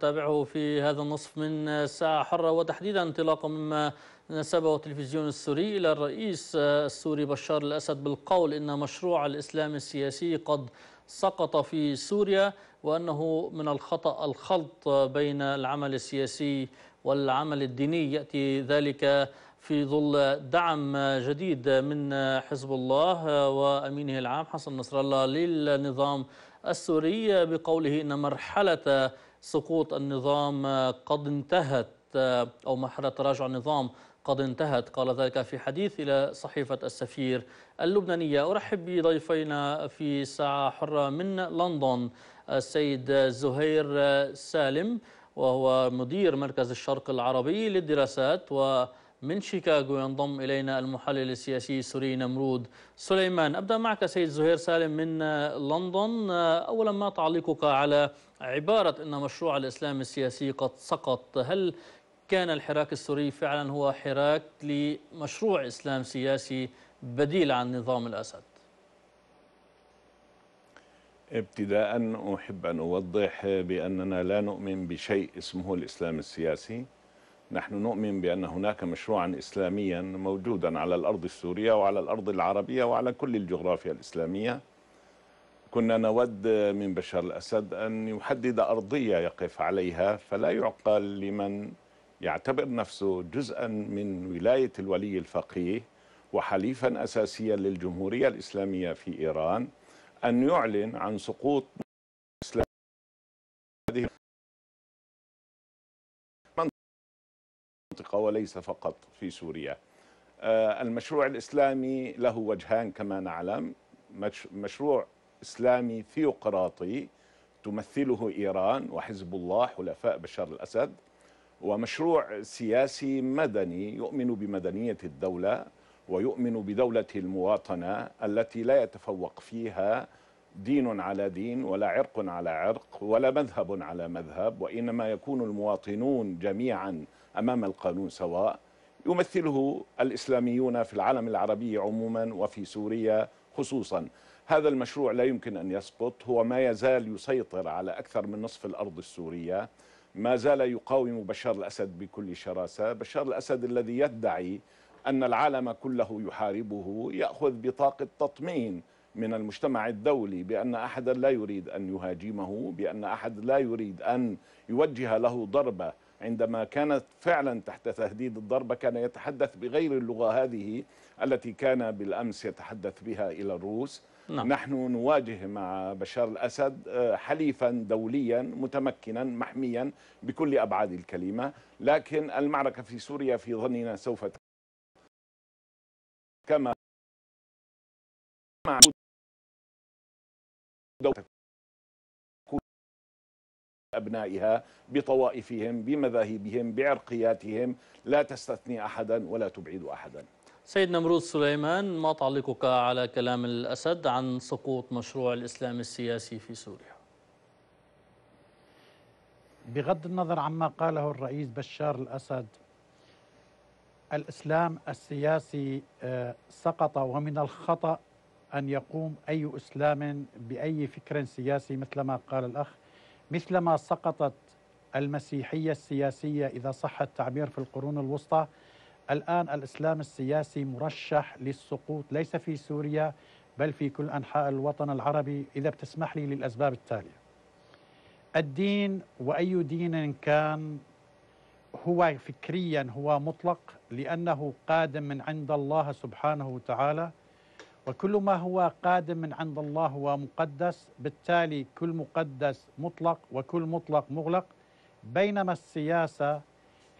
نتابعه في هذا النصف من ساعة حرة وتحديدا انطلاقا مما نسبه التلفزيون السوري إلى الرئيس السوري بشار الأسد بالقول إن مشروع الإسلام السياسي قد سقط في سوريا وأنه من الخطأ الخلط بين العمل السياسي والعمل الديني يأتي ذلك في ظل دعم جديد من حزب الله وأمينه العام حسن نصر الله للنظام السوري بقوله إن مرحلة سقوط النظام آه، قد انتهت آه، أو مرحلة تراجع النظام قد انتهت قال ذلك في حديث إلى صحيفة السفير اللبنانية أرحب بضيفينا في ساعة حرة من لندن آه، السيد زهير سالم وهو مدير مركز الشرق العربي للدراسات ومن شيكاغو ينضم إلينا المحلل السياسي السوري نمرود سليمان أبدأ معك سيد زهير سالم من لندن أولا ما تعليقك على عبارة أن مشروع الإسلام السياسي قد سقط هل كان الحراك السوري فعلا هو حراك لمشروع إسلام سياسي بديل عن نظام الأسد ابتداء أحب أن أوضح بأننا لا نؤمن بشيء اسمه الإسلام السياسي نحن نؤمن بأن هناك مشروعا إسلاميا موجودا على الأرض السورية وعلى الأرض العربية وعلى كل الجغرافيا الإسلامية كنا نود من بشار الأسد أن يحدد أرضية يقف عليها فلا يعقل لمن يعتبر نفسه جزءا من ولاية الولي الفقيه وحليفا أساسيا للجمهورية الإسلامية في إيران أن يعلن عن سقوط هذه المنطقة وليس فقط في سوريا آه، المشروع الإسلامي له وجهان كما نعلم مشروع إسلامي ثيوقراطي تمثله إيران وحزب الله حلفاء بشار الأسد ومشروع سياسي مدني يؤمن بمدنية الدولة ويؤمن بدولة المواطنة التي لا يتفوق فيها دين على دين ولا عرق على عرق ولا مذهب على مذهب وإنما يكون المواطنون جميعا أمام القانون سواء يمثله الإسلاميون في العالم العربي عموما وفي سوريا خصوصا هذا المشروع لا يمكن أن يسقط هو ما يزال يسيطر على أكثر من نصف الأرض السورية ما زال يقاوم بشار الأسد بكل شراسة بشار الأسد الذي يدعي أن العالم كله يحاربه يأخذ بطاقة تطمين من المجتمع الدولي بأن أحدا لا يريد أن يهاجمه بأن أحد لا يريد أن يوجه له ضربة عندما كانت فعلا تحت تهديد الضربة كان يتحدث بغير اللغة هذه التي كان بالأمس يتحدث بها إلى الروس نعم. نحن نواجه مع بشار الأسد آه، حليفا دوليا متمكنا محميا بكل أبعاد الكلمة لكن المعركة في سوريا في ظننا سوف كما أبنائها بطوائفهم بمذاهبهم بعرقياتهم لا تستثني أحدا ولا تبعد أحدا سيد نمرود سليمان ما تعليقك على كلام الأسد عن سقوط مشروع الإسلام السياسي في سوريا بغض النظر عما قاله الرئيس بشار الأسد الإسلام السياسي آه، سقط ومن الخطأ أن يقوم أي إسلام بأي فكر سياسي مثل ما قال الأخ مثلما سقطت المسيحية السياسية إذا صح التعبير في القرون الوسطى الآن الإسلام السياسي مرشح للسقوط ليس في سوريا بل في كل أنحاء الوطن العربي إذا بتسمح لي للأسباب التالية الدين وأي دين كان هو فكريا هو مطلق لأنه قادم من عند الله سبحانه وتعالى وكل ما هو قادم من عند الله هو مقدس بالتالي كل مقدس مطلق وكل مطلق مغلق بينما السياسة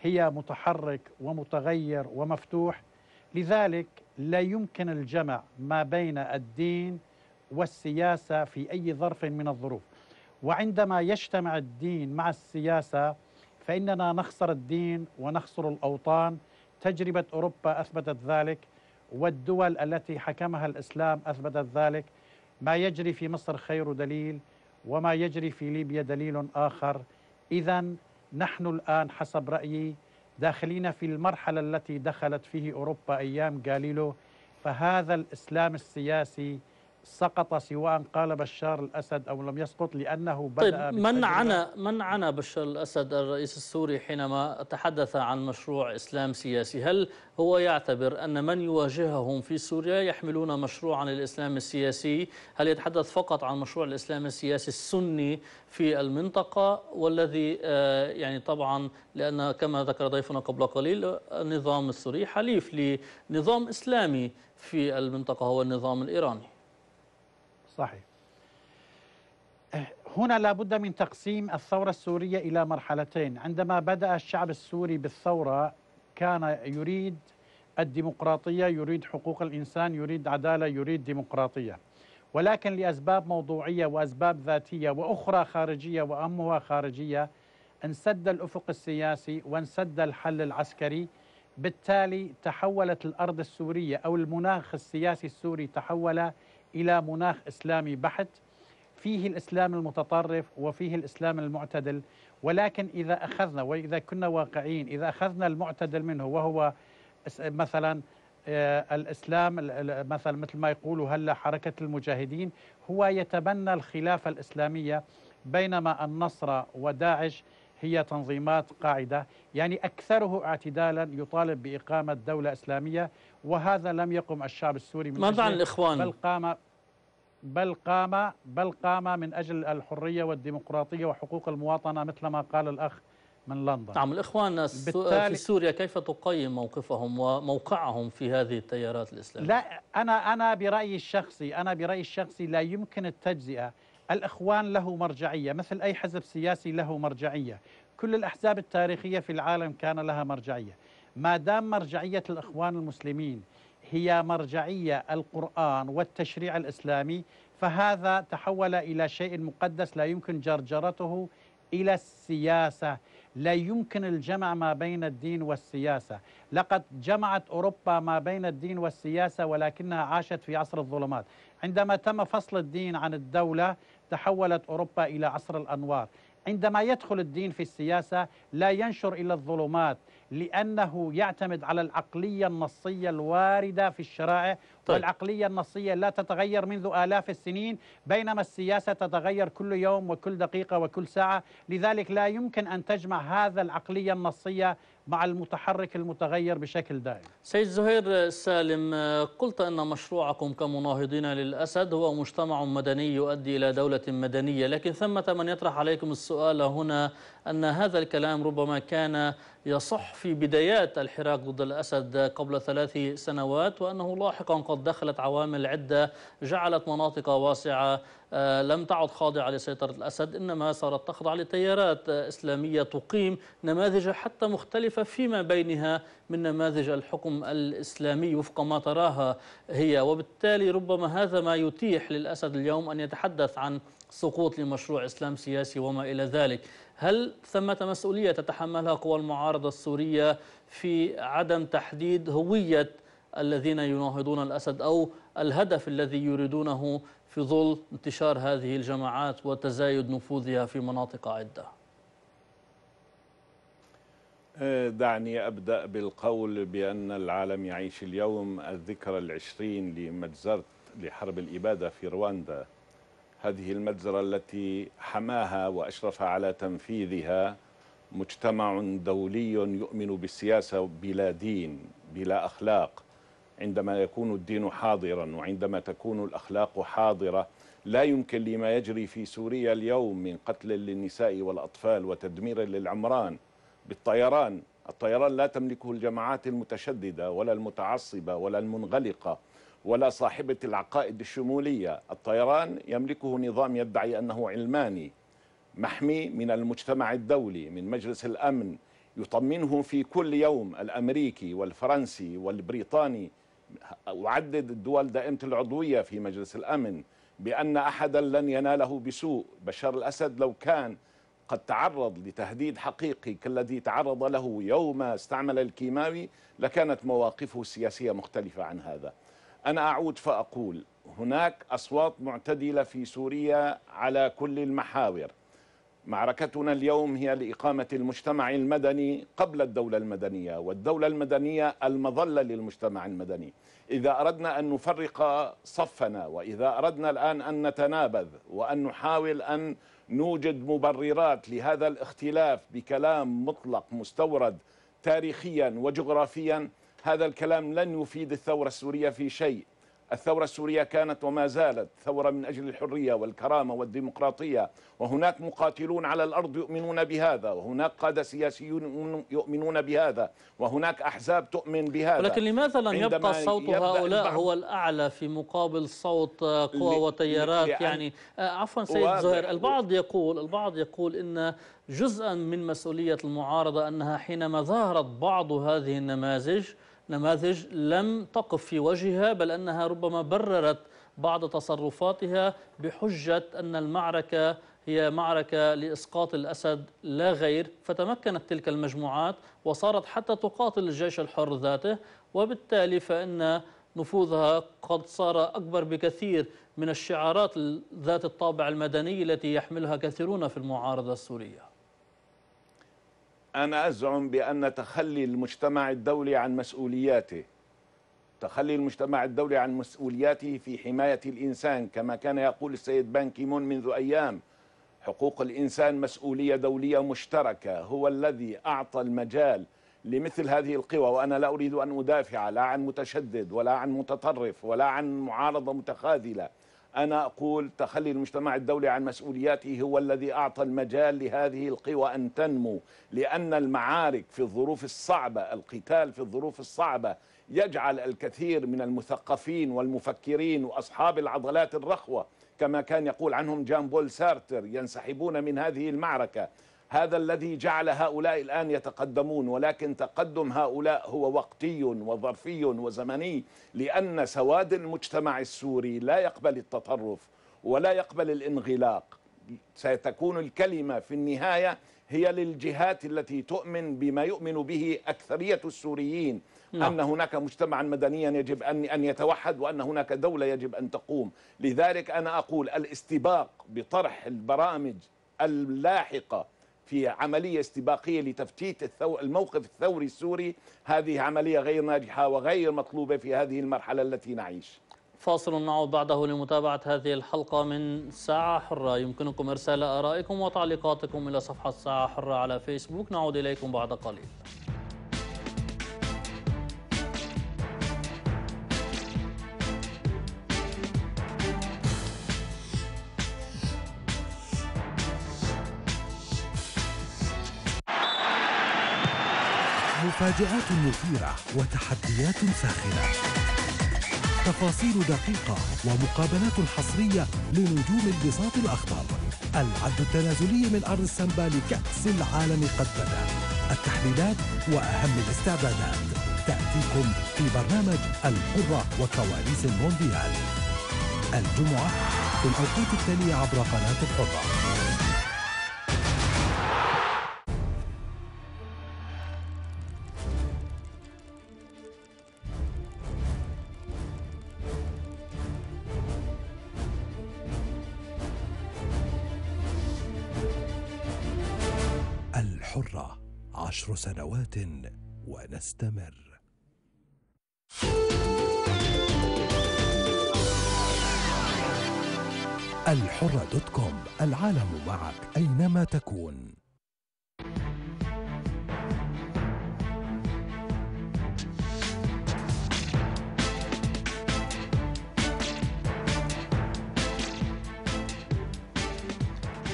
هي متحرك ومتغير ومفتوح لذلك لا يمكن الجمع ما بين الدين والسياسه في اي ظرف من الظروف وعندما يجتمع الدين مع السياسه فاننا نخسر الدين ونخسر الاوطان تجربه اوروبا اثبتت ذلك والدول التي حكمها الاسلام اثبتت ذلك ما يجري في مصر خير دليل وما يجري في ليبيا دليل اخر اذا نحن الآن حسب رأيي داخلين في المرحلة التي دخلت فيه أوروبا أيام جاليلو فهذا الإسلام السياسي سقط سواء قال بشار الأسد أو لم يسقط لأنه بدأ طيب من عنا من عنا بشار الأسد الرئيس السوري حينما تحدث عن مشروع إسلام سياسي هل هو يعتبر أن من يواجههم في سوريا يحملون مشروعا الاسلام السياسي هل يتحدث فقط عن مشروع الإسلام السياسي السني في المنطقة والذي آه، يعني طبعا لأن كما ذكر ضيفنا قبل قليل النظام السوري حليف لنظام إسلامي في المنطقة هو النظام الإيراني صحيح أه، هنا لابد من تقسيم الثورة السورية إلى مرحلتين عندما بدأ الشعب السوري بالثورة كان يريد الديمقراطية يريد حقوق الإنسان يريد عدالة يريد ديمقراطية ولكن لأسباب موضوعية وأسباب ذاتية وأخرى خارجية وأمها خارجية انسد الأفق السياسي وانسد الحل العسكري بالتالي تحولت الأرض السورية أو المناخ السياسي السوري تحول إلى مناخ إسلامي بحت فيه الإسلام المتطرف وفيه الإسلام المعتدل ولكن إذا أخذنا وإذا كنا واقعيين إذا أخذنا المعتدل منه وهو مثلا آه، الإسلام مثلا مثل ما يقولوا هلا حركة المجاهدين هو يتبنى الخلافة الإسلامية بينما النصرة وداعش هي تنظيمات قاعدة يعني أكثره اعتدالا يطالب بإقامة دولة إسلامية وهذا لم يقم الشعب السوري من ماذا عن الإخوان؟ بل قام بل قام بل قام من أجل الحرية والديمقراطية وحقوق المواطنة مثل ما قال الأخ من لندن نعم الإخوان في سوريا كيف تقيم موقفهم وموقعهم في هذه التيارات الإسلامية؟ لا أنا أنا برأيي الشخصي أنا برأيي الشخصي لا يمكن التجزئة الإخوان له مرجعية مثل أي حزب سياسي له مرجعية كل الأحزاب التاريخية في العالم كان لها مرجعية ما دام مرجعية الإخوان المسلمين هي مرجعية القرآن والتشريع الإسلامي فهذا تحول إلى شيء مقدس لا يمكن جرجرته إلى السياسة لا يمكن الجمع ما بين الدين والسياسة لقد جمعت أوروبا ما بين الدين والسياسة ولكنها عاشت في عصر الظلمات عندما تم فصل الدين عن الدولة تحولت أوروبا إلى عصر الأنوار عندما يدخل الدين في السياسة لا ينشر إلى الظلمات لأنه يعتمد على العقلية النصية الواردة في الشرائع طيب. والعقلية النصية لا تتغير منذ آلاف السنين بينما السياسة تتغير كل يوم وكل دقيقة وكل ساعة لذلك لا يمكن أن تجمع هذا العقلية النصية مع المتحرك المتغير بشكل دائم سيد زهير السالم قلت أن مشروعكم كمناهضين للأسد هو مجتمع مدني يؤدي إلى دولة مدنية لكن ثمة من يطرح عليكم السؤال هنا أن هذا الكلام ربما كان يصح في بدايات الحراك ضد الأسد قبل ثلاث سنوات وأنه لاحقا قد دخلت عوامل عدة جعلت مناطق واسعة آه، لم تعد خاضعة لسيطرة الأسد إنما صارت تخضع لتيارات إسلامية تقيم نماذج حتى مختلفة فيما بينها من نماذج الحكم الإسلامي وفق ما تراها هي وبالتالي ربما هذا ما يتيح للأسد اليوم أن يتحدث عن سقوط لمشروع إسلام سياسي وما إلى ذلك هل ثمة مسؤولية تتحملها قوى المعارضة السورية في عدم تحديد هوية الذين يناهضون الأسد أو الهدف الذي يريدونه في ظل انتشار هذه الجماعات وتزايد نفوذها في مناطق عدة آه، دعني أبدأ بالقول بأن العالم يعيش اليوم الذكرى العشرين لمجزرة لحرب الإبادة في رواندا هذه المجزرة التي حماها وأشرف على تنفيذها مجتمع دولي يؤمن بالسياسة بلا دين بلا أخلاق عندما يكون الدين حاضرا وعندما تكون الأخلاق حاضرة لا يمكن لما يجري في سوريا اليوم من قتل للنساء والأطفال وتدمير للعمران بالطيران الطيران لا تملكه الجماعات المتشددة ولا المتعصبة ولا المنغلقة ولا صاحبة العقائد الشمولية الطيران يملكه نظام يدعي أنه علماني محمي من المجتمع الدولي من مجلس الأمن يطمنه في كل يوم الأمريكي والفرنسي والبريطاني وعدد الدول دائمة العضوية في مجلس الأمن بأن أحدا لن يناله بسوء بشار الأسد لو كان قد تعرض لتهديد حقيقي كالذي تعرض له يوم استعمل الكيماوي لكانت مواقفه السياسية مختلفة عن هذا أنا أعود فأقول هناك أصوات معتدلة في سوريا على كل المحاور معركتنا اليوم هي لإقامة المجتمع المدني قبل الدولة المدنية والدولة المدنية المظلة للمجتمع المدني إذا أردنا أن نفرق صفنا وإذا أردنا الآن أن نتنابذ وأن نحاول أن نوجد مبررات لهذا الاختلاف بكلام مطلق مستورد تاريخيا وجغرافيا هذا الكلام لن يفيد الثورة السورية في شيء الثورة السورية كانت وما زالت ثورة من أجل الحرية والكرامة والديمقراطية وهناك مقاتلون على الأرض يؤمنون بهذا وهناك قادة سياسيون يؤمنون بهذا وهناك أحزاب تؤمن بهذا ولكن لماذا لم يبقى صوت هؤلاء هو الأعلى في مقابل صوت قوى وتيارات يعني, يعني، آه، عفوا سيد زهير البعض يقول البعض يقول إن جزءا من مسؤولية المعارضة أنها حينما ظهرت بعض هذه النماذج نماذج لم تقف في وجهها بل أنها ربما بررت بعض تصرفاتها بحجة أن المعركة هي معركة لإسقاط الأسد لا غير فتمكنت تلك المجموعات وصارت حتى تقاتل الجيش الحر ذاته وبالتالي فإن نفوذها قد صار أكبر بكثير من الشعارات ذات الطابع المدني التي يحملها كثيرون في المعارضة السورية أنا أزعم بأن تخلي المجتمع الدولي عن مسؤولياته تخلي المجتمع الدولي عن مسؤولياته في حماية الإنسان كما كان يقول السيد بان كيمون منذ أيام حقوق الإنسان مسؤولية دولية مشتركة هو الذي أعطى المجال لمثل هذه القوى وأنا لا أريد أن أدافع لا عن متشدد ولا عن متطرف ولا عن معارضة متخاذلة أنا أقول تخلي المجتمع الدولي عن مسؤولياته هو الذي أعطى المجال لهذه القوى أن تنمو لأن المعارك في الظروف الصعبة القتال في الظروف الصعبة يجعل الكثير من المثقفين والمفكرين وأصحاب العضلات الرخوة كما كان يقول عنهم جان بول سارتر ينسحبون من هذه المعركة هذا الذي جعل هؤلاء الآن يتقدمون ولكن تقدم هؤلاء هو وقتي وظرفي وزمني لأن سواد المجتمع السوري لا يقبل التطرف ولا يقبل الانغلاق ستكون الكلمة في النهاية هي للجهات التي تؤمن بما يؤمن به أكثرية السوريين لا. نعم. أن هناك مجتمعا مدنيا يجب أن أن يتوحد وأن هناك دولة يجب أن تقوم لذلك أنا أقول الاستباق بطرح البرامج اللاحقة في عملية استباقية لتفتيت الثو... الموقف الثوري السوري هذه عملية غير ناجحة وغير مطلوبة في هذه المرحلة التي نعيش فاصل نعود بعده لمتابعة هذه الحلقة من ساعة حرة يمكنكم إرسال آرائكم وتعليقاتكم إلى صفحة ساعة حرة على فيسبوك نعود إليكم بعد قليل مفاجآت مثيرة وتحديات ساخرة تفاصيل دقيقة ومقابلات حصرية لنجوم البساط الأخضر العد التنازلي من أرض السمبا لكأس العالم قد بدأ التحليلات وأهم الاستعدادات تأتيكم في برنامج الحرة وكواليس المونديال الجمعة في الأوقات التالية عبر قناة الحرة عشر سنوات ونستمر الحرة دوت كوم العالم معك أينما تكون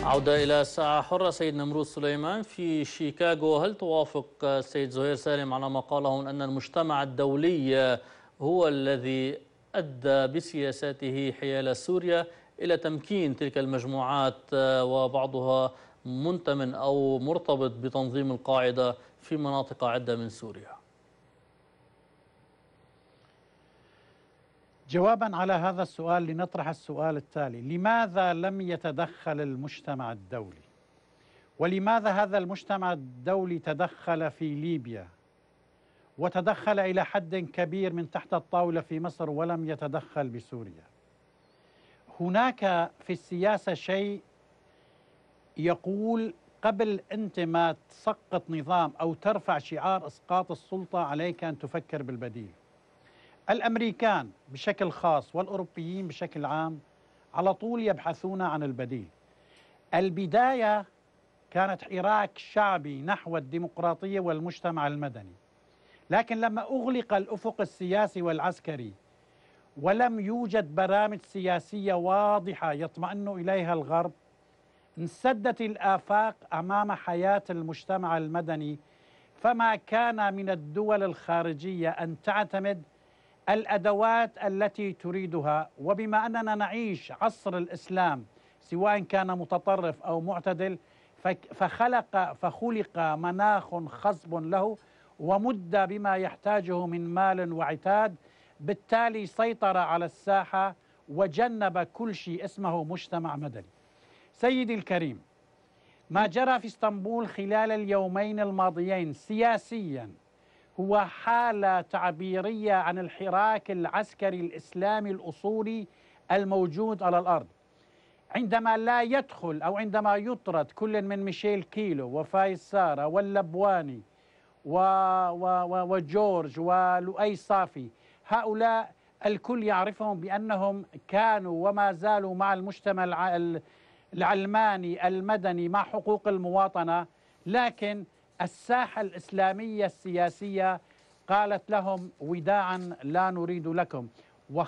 عودة إلى الساعة حرة سيد نمرود سليمان في شيكاغو هل توافق السيد زهير سالم على ما قاله أن المجتمع الدولي هو الذي أدى بسياساته حيال سوريا إلى تمكين تلك المجموعات وبعضها منتمن أو مرتبط بتنظيم القاعدة في مناطق عدة من سوريا جوابا على هذا السؤال لنطرح السؤال التالي لماذا لم يتدخل المجتمع الدولي ولماذا هذا المجتمع الدولي تدخل في ليبيا وتدخل الى حد كبير من تحت الطاوله في مصر ولم يتدخل بسوريا هناك في السياسه شيء يقول قبل انت ما تسقط نظام او ترفع شعار اسقاط السلطه عليك ان تفكر بالبديل الامريكان بشكل خاص والاوروبيين بشكل عام على طول يبحثون عن البديل. البدايه كانت حراك شعبي نحو الديمقراطيه والمجتمع المدني. لكن لما اغلق الافق السياسي والعسكري ولم يوجد برامج سياسيه واضحه يطمئن اليها الغرب انسدت الافاق امام حياه المجتمع المدني فما كان من الدول الخارجيه ان تعتمد الادوات التي تريدها وبما اننا نعيش عصر الاسلام سواء كان متطرف او معتدل فخلق فخلق مناخ خصب له ومد بما يحتاجه من مال وعتاد بالتالي سيطر على الساحه وجنب كل شيء اسمه مجتمع مدني. سيدي الكريم ما جرى في اسطنبول خلال اليومين الماضيين سياسيا هو حالة تعبيرية عن الحراك العسكري الإسلامي الأصولي الموجود على الأرض عندما لا يدخل أو عندما يطرد كل من ميشيل كيلو وفايز سارة واللبواني و... و... و... وجورج ولؤي صافي هؤلاء الكل يعرفهم بأنهم كانوا وما زالوا مع المجتمع العلماني المدني مع حقوق المواطنة لكن الساحة الإسلامية السياسية قالت لهم وداعا لا نريد لكم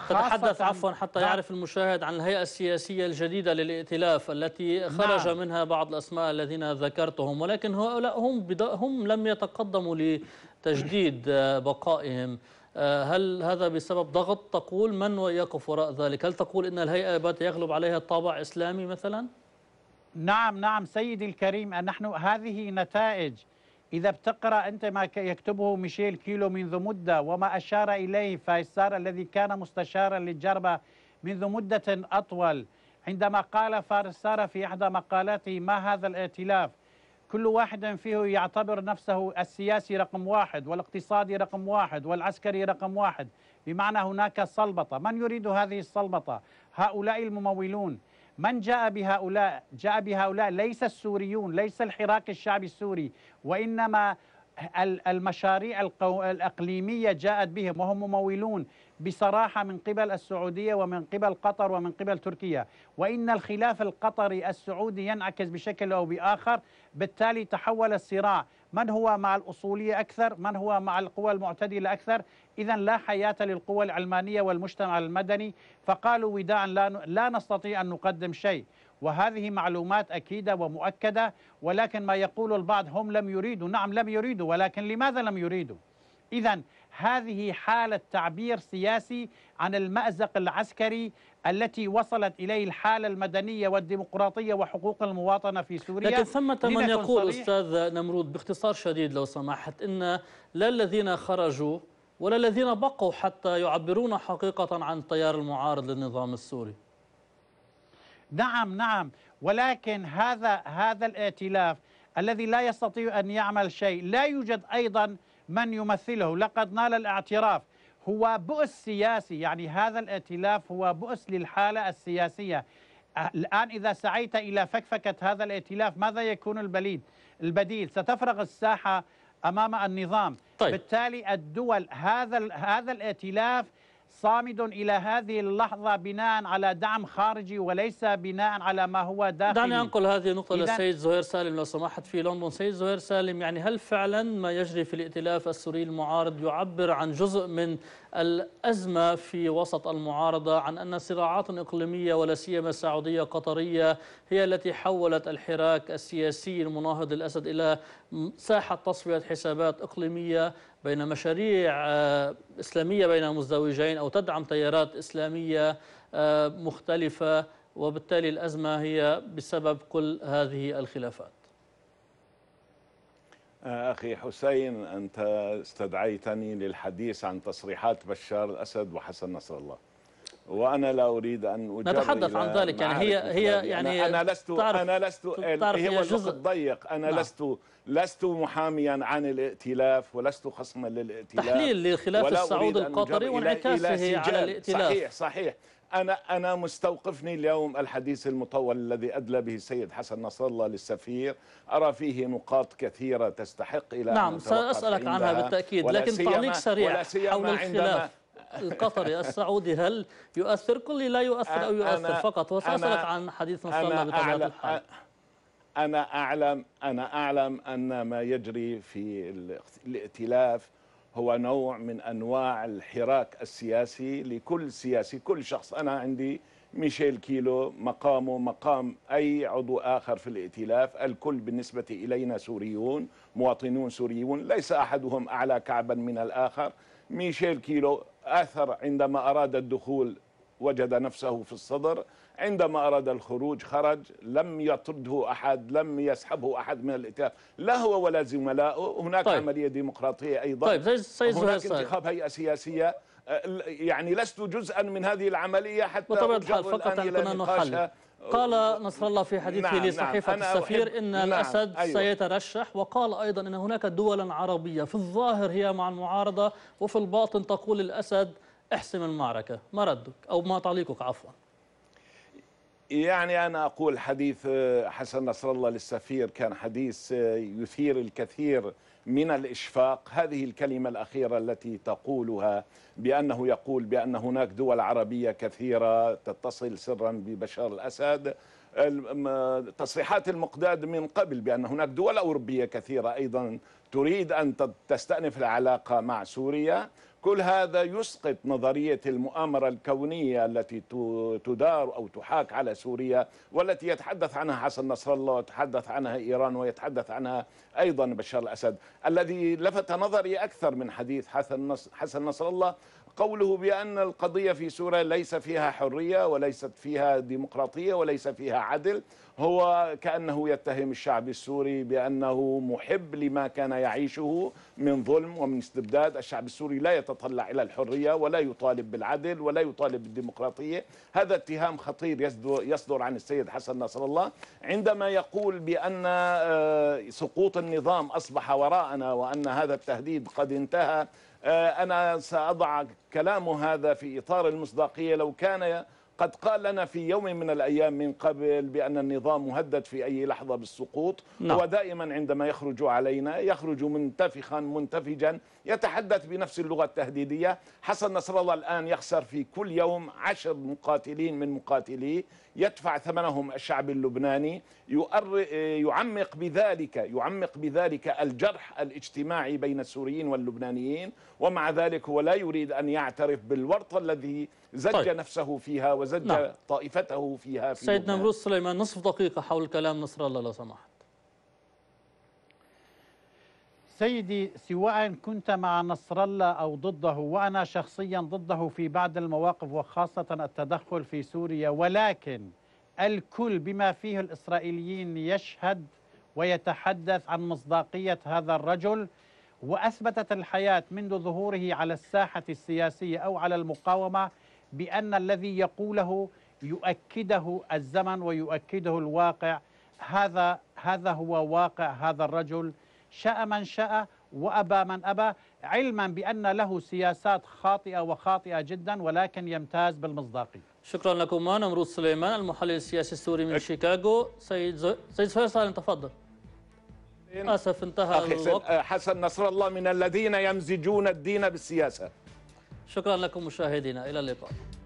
تتحدث عفوا حتى نعم. يعرف المشاهد عن الهيئة السياسية الجديدة للائتلاف التي نعم. خرج نعم. منها بعض الأسماء الذين ذكرتهم ولكن هؤلاء هم, هم لم يتقدموا لتجديد آه، بقائهم آه، هل هذا بسبب ضغط تقول من يقف وراء ذلك هل تقول إن الهيئة بات يغلب عليها الطابع إسلامي مثلا؟ نعم نعم سيدي الكريم نحن هذه نتائج إذا بتقرأ أنت ما يكتبه ميشيل كيلو منذ مدة وما أشار إليه فايسار الذي كان مستشارا للجربة منذ مدة أطول عندما قال فارسار في إحدى مقالاته ما هذا الائتلاف كل واحد فيه يعتبر نفسه السياسي رقم واحد والاقتصادي رقم واحد والعسكري رقم واحد بمعنى هناك صلبطة من يريد هذه الصلبطة هؤلاء الممولون من جاء بهؤلاء؟ جاء بهؤلاء ليس السوريون ليس الحراك الشعبي السوري وإنما المشاريع الأقليمية جاءت بهم وهم ممولون بصراحة من قبل السعودية ومن قبل قطر ومن قبل تركيا وإن الخلاف القطري السعودي ينعكس بشكل أو بآخر بالتالي تحول الصراع من هو مع الأصولية أكثر من هو مع القوى المعتدلة أكثر إذا لا حياة للقوى العلمانية والمجتمع المدني فقالوا وداعا لا, نستطيع أن نقدم شيء وهذه معلومات أكيدة ومؤكدة ولكن ما يقول البعض هم لم يريدوا نعم لم يريدوا ولكن لماذا لم يريدوا إذا هذه حالة تعبير سياسي عن المأزق العسكري التي وصلت إليه الحالة المدنية والديمقراطية وحقوق المواطنة في سوريا لكن ثمة من يقول أستاذ نمرود باختصار شديد لو سمحت إن لا الذين خرجوا ولا الذين بقوا حتى يعبرون حقيقة عن التيار المعارض للنظام السوري نعم نعم ولكن هذا هذا الائتلاف الذي لا يستطيع ان يعمل شيء لا يوجد ايضا من يمثله لقد نال الاعتراف هو بؤس سياسي يعني هذا الائتلاف هو بؤس للحاله السياسيه الآن إذا سعيت إلى فكفكة هذا الائتلاف ماذا يكون البليد البديل ستفرغ الساحة أمام النظام طيب. بالتالي الدول هذا هذا الائتلاف صامد إلى هذه اللحظة بناء على دعم خارجي وليس بناء على ما هو داخلي دعني أنقل هذه النقطة للسيد زهير سالم لو سمحت في لندن سيد زهير سالم يعني هل فعلا ما يجري في الائتلاف السوري المعارض يعبر عن جزء من الأزمة في وسط المعارضة عن أن صراعات إقليمية ولا سيما سعودية قطرية هي التي حولت الحراك السياسي المناهض للأسد إلى ساحة تصفية حسابات إقليمية بين مشاريع آه، إسلامية بين مزدوجين أو تدعم تيارات إسلامية آه، مختلفة وبالتالي الأزمة هي بسبب كل هذه الخلافات آه، أخي حسين أنت استدعيتني للحديث عن تصريحات بشار الأسد وحسن نصر الله وانا لا اريد ان اجرب نتحدث عن ذلك يعني هي هي يعني انا لست تعرف انا لست تعرف هي جزء ضيق انا نعم. لست لست محاميا عن الائتلاف ولست خصما للائتلاف تحليل لخلاف السعود القطري وانعكاسه على الائتلاف صحيح صحيح أنا أنا مستوقفني اليوم الحديث المطول الذي أدلى به السيد حسن نصر الله للسفير أرى فيه نقاط كثيرة تستحق إلى نعم سأسألك عنها بالتأكيد لكن تعليق سريع حول الخلاف القطري السعودي هل يؤثر كل لا يؤثر أو يؤثر فقط وسأسألك عن حديث نصر الله بطبيعة الحال أنا أعلم أنا أعلم أن ما يجري في الائتلاف هو نوع من أنواع الحراك السياسي لكل سياسي كل شخص أنا عندي ميشيل كيلو مقامه مقام أي عضو آخر في الائتلاف الكل بالنسبة إلينا سوريون مواطنون سوريون ليس أحدهم أعلى كعبا من الآخر ميشيل كيلو أثر عندما أراد الدخول وجد نفسه في الصدر عندما أراد الخروج خرج لم يطرده أحد لم يسحبه أحد من الائتلاف لا هو ولا زملائه هناك طيب. عملية ديمقراطية أيضا طيب سيد هناك سيد انتخاب هيئة سياسية أه، يعني لست جزءا من هذه العملية حتى بطبيعة الحال فقط أن نحل قال نصر الله في حديثه نعم, نعم. لصحيفة نعم السفير إن نعم الأسد أيوة سيترشح وقال أيضا إن هناك دولا عربية في الظاهر هي مع المعارضة وفي الباطن تقول الأسد احسم المعركة ما ردك أو ما تعليقك عفوا يعني أنا أقول حديث آه، حسن نصر الله للسفير كان حديث آه، يثير الكثير من الإشفاق هذه الكلمة الأخيرة التي تقولها بأنه يقول بأن هناك دول عربية كثيرة تتصل سرا ببشار الأسد تصريحات المقداد من قبل بأن هناك دول أوروبية كثيرة أيضا تريد أن تستأنف العلاقة مع سوريا كل هذا يسقط نظرية المؤامرة الكونية التي تدار أو تحاك على سوريا والتي يتحدث عنها حسن نصر الله ويتحدث عنها إيران ويتحدث عنها أيضا بشار الأسد الذي لفت نظري أكثر من حديث حسن نصر, حسن نصر الله قوله بأن القضية في سوريا ليس فيها حرية وليست فيها ديمقراطية وليس فيها عدل هو كأنه يتهم الشعب السوري بأنه محب لما كان يعيشه من ظلم ومن استبداد الشعب السوري لا يتطلع إلى الحرية ولا يطالب بالعدل ولا يطالب بالديمقراطية هذا اتهام خطير يصدر عن السيد حسن نصر الله عندما يقول بأن آه، سقوط النظام أصبح وراءنا وأن هذا التهديد قد انتهى آه، أنا سأضع كلام هذا في إطار المصداقية لو كان قد قال لنا في يوم من الأيام من قبل بأن النظام مهدد في أي لحظة بالسقوط نعم. ودائما عندما يخرج علينا يخرج منتفخا منتفجا يتحدث بنفس اللغة التهديدية حسن نصر الله الآن يخسر في كل يوم عشر مقاتلين من مقاتليه يدفع ثمنهم الشعب اللبناني يعمق بذلك يعمق بذلك الجرح الاجتماعي بين السوريين واللبنانيين ومع ذلك هو لا يريد أن يعترف بالورطة الذي زج طيب. نفسه فيها وزج نعم. طائفته فيها في سيد نمروز سليمان نصف دقيقة حول كلام نصر الله لو سمحت سيدي سواء كنت مع نصر الله أو ضده وأنا شخصيا ضده في بعض المواقف وخاصة التدخل في سوريا ولكن الكل بما فيه الإسرائيليين يشهد ويتحدث عن مصداقية هذا الرجل وأثبتت الحياة منذ ظهوره على الساحة السياسية أو على المقاومة بأن الذي يقوله يؤكده الزمن ويؤكده الواقع هذا هذا هو واقع هذا الرجل شاء من شاء وأبى من أبى علما بأن له سياسات خاطئة وخاطئة جدا ولكن يمتاز بالمصداقية شكرا لكم نمرود سليمان المحلل السياسي السوري من أك... شيكاغو سيد سيد فيصل تفضل اسف انتهى الوقت آه، حسن نصر الله من الذين يمزجون الدين بالسياسه شكرا لكم مشاهدينا الى اللقاء